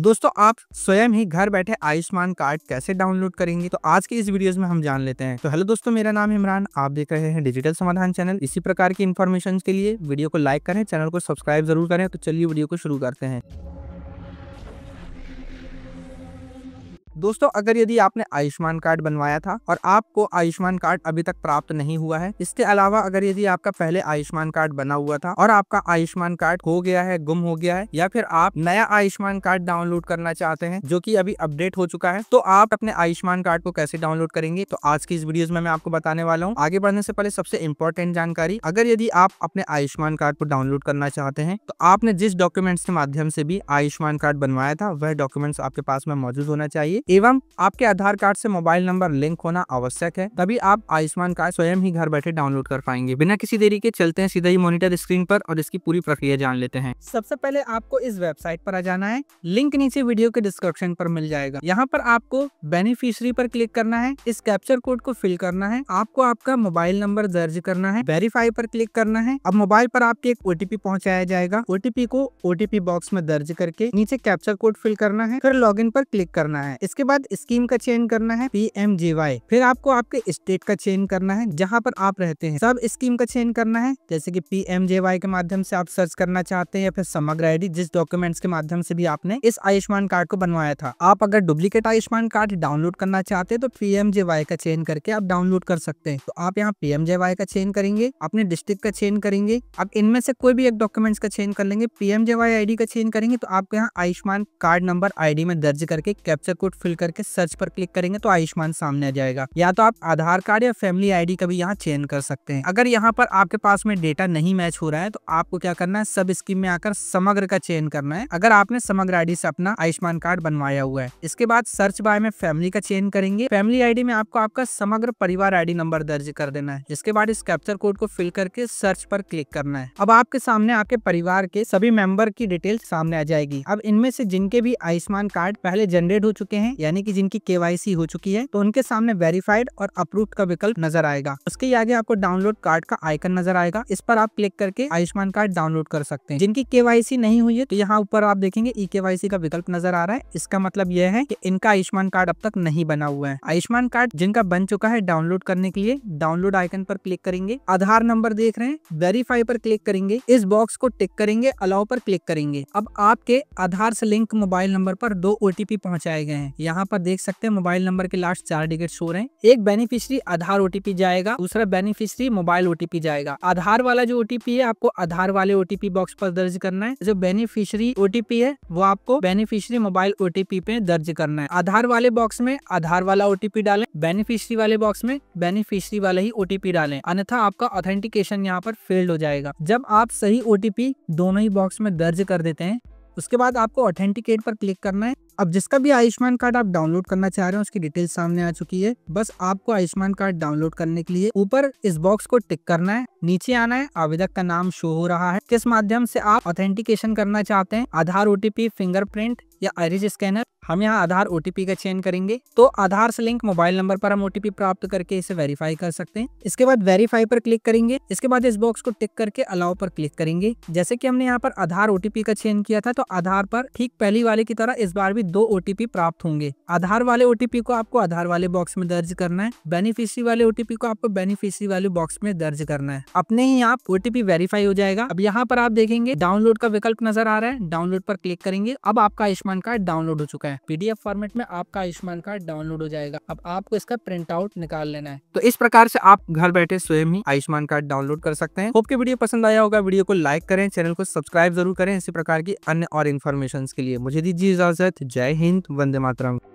दोस्तों आप स्वयं ही घर बैठे आयुष्मान कार्ड कैसे डाउनलोड करेंगे तो आज के इस वीडियोस में हम जान लेते हैं तो हेलो दोस्तों मेरा नाम इमरान आप देख रहे हैं डिजिटल समाधान चैनल इसी प्रकार की इन्फॉर्मेशन के लिए वीडियो को लाइक करें चैनल को सब्सक्राइब जरूर करें तो चलिए वीडियो को शुरू करते हैं दोस्तों अगर यदि आपने आयुष्मान कार्ड बनवाया था और आपको आयुष्मान कार्ड अभी तक प्राप्त नहीं हुआ है इसके अलावा अगर यदि आपका पहले आयुष्मान कार्ड बना हुआ था और आपका आयुष्मान कार्ड हो गया है गुम हो गया है या फिर आप नया आयुष्मान कार्ड डाउनलोड करना चाहते हैं जो की अभी अपडेट हो चुका है तो आप अपने आयुष्मान कार्ड को कैसे डाउनलोड करेंगे तो आज की इस वीडियो में मैं आपको बताने वाला हूँ आगे बढ़ने से पहले सबसे इम्पोर्टेंट जानकारी अगर यदि आप अपने आयुष्मान कार्ड को डाउनलोड करना चाहते हैं तो आपने जिस डॉक्यूमेंट्स के माध्यम से भी आयुष्मान कार्ड बनवाया था वह डॉक्यूमेंट्स आपके पास में मौजूद होना चाहिए एवं आपके आधार कार्ड से मोबाइल नंबर लिंक होना आवश्यक है तभी आप आयुष्मान कार्ड स्वयं ही घर बैठे डाउनलोड कर पाएंगे बिना किसी देरी के चलते हैं सीधा ही मॉनिटर स्क्रीन पर और इसकी पूरी प्रक्रिया जान लेते हैं सबसे पहले आपको इस वेबसाइट पर आ जाना है लिंक नीचे वीडियो के डिस्क्रिप्शन पर मिल जाएगा यहाँ पर आपको बेनिफिशरी पर क्लिक करना है इस कैप्चर कोड को फिल करना है आपको आपका मोबाइल नंबर दर्ज करना है वेरीफाई पर क्लिक करना है अब मोबाइल पर आपके एक ओटीपी पहुँचाया जाएगा ओटीपी को ओटीपी बॉक्स में दर्ज करके नीचे कैप्चर कोड फिल करना है फिर लॉग पर क्लिक करना है इस उसके बाद स्कीम का चयन करना है पी एम जे वाई फिर आपको आपके स्टेट का चयन करना है जहाँ पर आप रहते हैं सब स्कीम का चयन करना है जैसे की पी एम जे वाई के माध्यम से आप सर्च करना चाहते हैं या फिर समग्र आई जिस डॉक्यूमेंट्स के माध्यम से भी आपने इस आयुष्मान कार्ड को बनवाया था आप अगर डुप्लीकेट आयुष्मान कार्ड डाउनलोड करना चाहते हैं तो पी एम जे वाई का चयन करके आप डाउनलोड कर सकते हैं तो आप यहाँ पी एम जे वाई का चयन करेंगे अपने डिस्ट्रिक्ट का चयन करेंगे आप इनमें से कोई भी एक डॉक्यूमेंट्स का चयन कर लेंगे P M J Y I D का चयन करेंगे तो आपको यहाँ Ayushman card number I D में दर्ज करके कैप्चर कोड फिल करके सर्च पर क्लिक करेंगे तो आयुष्मान सामने आ जाएगा या तो आप आधार कार्ड या फैमिली आईडी का भी यहाँ चेंज कर सकते हैं अगर यहाँ पर आपके पास में डेटा नहीं मैच हो रहा है तो आपको क्या करना है सब स्कीम में आकर समग्र का चेंज करना है अगर आपने समग्र आईडी से अपना आयुष्मान कार्ड बनवाया हुआ है इसके बाद सर्च बाय में फैमिली का चेंज करेंगे फैमिली आईडी में आपको आपका समग्र परिवार आईडी नंबर दर्ज कर देना है इसके बाद इस कैप्चर कोड को फिल करके सर्च पर क्लिक करना है अब आपके सामने आपके परिवार के सभी मेंबर की डिटेल सामने आ जाएगी अब इनमें से जिनके भी आयुष्मान कार्ड पहले जनरेट हो चुके हैं यानी कि जिनकी केवाईसी हो चुकी है तो उनके सामने वेरीफाइड और अप्रूव का विकल्प नजर आएगा उसके आगे आपको डाउनलोड कार्ड का आइकन नजर आएगा इस पर आप क्लिक करके आयुष्मान कार्ड डाउनलोड कर सकते हैं जिनकी केवाईसी नहीं हुई है तो यहाँ ऊपर आप देखेंगे ई के का विकल्प नजर आ रहा है इसका मतलब यह है की इनका आयुष्मान कार्ड अब तक नहीं बना हुआ है आयुष्मान कार्ड जिनका बन चुका है डाउनलोड करने के लिए डाउनलोड आइकन पर क्लिक करेंगे आधार नंबर देख रहे हैं वेरीफाई पर क्लिक करेंगे इस बॉक्स को टिक करेंगे अलाउ पर क्लिक करेंगे अब आपके आधार से लिंक मोबाइल नंबर पर दो ओटीपी पहुंचाए गए हैं यहाँ पर देख सकते हैं मोबाइल नंबर के लास्ट चार डिजिट शो रहे हैं एक बेनिफिशियरी आधार ओटीपी जाएगा दूसरा बेनिफिशियरी मोबाइल ओटीपी जाएगा आधार वाला जो ओटीपी है आपको आधार वाले ओटीपी बॉक्स पर दर्ज करना है जो बेनिफिशियरी ओटीपी है वो आपको बेनिफिशियरी मोबाइल ओटीपी पे दर्ज करना है आधार वाले बॉक्स में आधार वाला ओटीपी डाले बेनिफिशियरी वाले बॉक्स में बेनिफिशियरी वाला ही ओटीपी डाले अन्यथा आपका ऑथेंटिकेशन यहाँ पर फेल्ड हो जाएगा जब आप सही ओटीपी दोनों ही बॉक्स में दर्ज कर देते हैं उसके बाद आपको ऑथेंटिकेट पर क्लिक करना है अब जिसका भी आयुष्मान कार्ड आप डाउनलोड करना चाह रहे हैं उसकी डिटेल सामने आ चुकी है बस आपको आयुष्मान कार्ड डाउनलोड करने के लिए ऊपर इस बॉक्स को टिक करना है नीचे आना है आवेदक का नाम शो हो रहा है किस माध्यम से आप ऑथेंटिकेशन करना चाहते हैं आधार ओटीपी फिंगरप्रिंट या आयरिज स्कैनर हम यहाँ आधार ओ का चयन करेंगे तो आधार से लिंक मोबाइल नंबर पर हम ओ प्राप्त करके इसे वेरीफाई कर सकते हैं इसके बाद वेरीफाई पर क्लिक करेंगे इसके बाद इस बॉक्स को टिक करके अलाउ पर क्लिक करेंगे जैसे कि हमने यहाँ पर आधार ओ का चयन किया था तो आधार पर ठीक पहली वाले की तरह इस बार भी दो ओ प्राप्त होंगे आधार वाले ओ को आपको आधार वाले बॉक्स में दर्ज करना है बेनिफिशरी वाले ओ को आपको बेनिफिशरी वाले बॉक्स में दर्ज करना है अपने ही आप ओ वेरीफाई हो जाएगा अब यहाँ पर आप देखेंगे डाउनलोड का विकल्प नजर आ रहा है डाउनलोड पर क्लिक करेंगे अब आपका आयुष्मान कार्ड डाउनलोड हो चुका है है पीडीएफ फॉर्मेट में आपका आयुष्मान कार्ड डाउनलोड हो जाएगा अब आपको इसका प्रिंट आउट निकाल लेना है तो इस प्रकार से आप घर बैठे स्वयं ही आयुष्मान कार्ड डाउनलोड कर सकते हैं होप के वीडियो पसंद आया होगा वीडियो को लाइक करें चैनल को सब्सक्राइब जरूर करें इसी प्रकार की अन्य और इन्फॉर्मेशन के लिए मुझे दीजिए इजाजत जय हिंद वंदे मातरम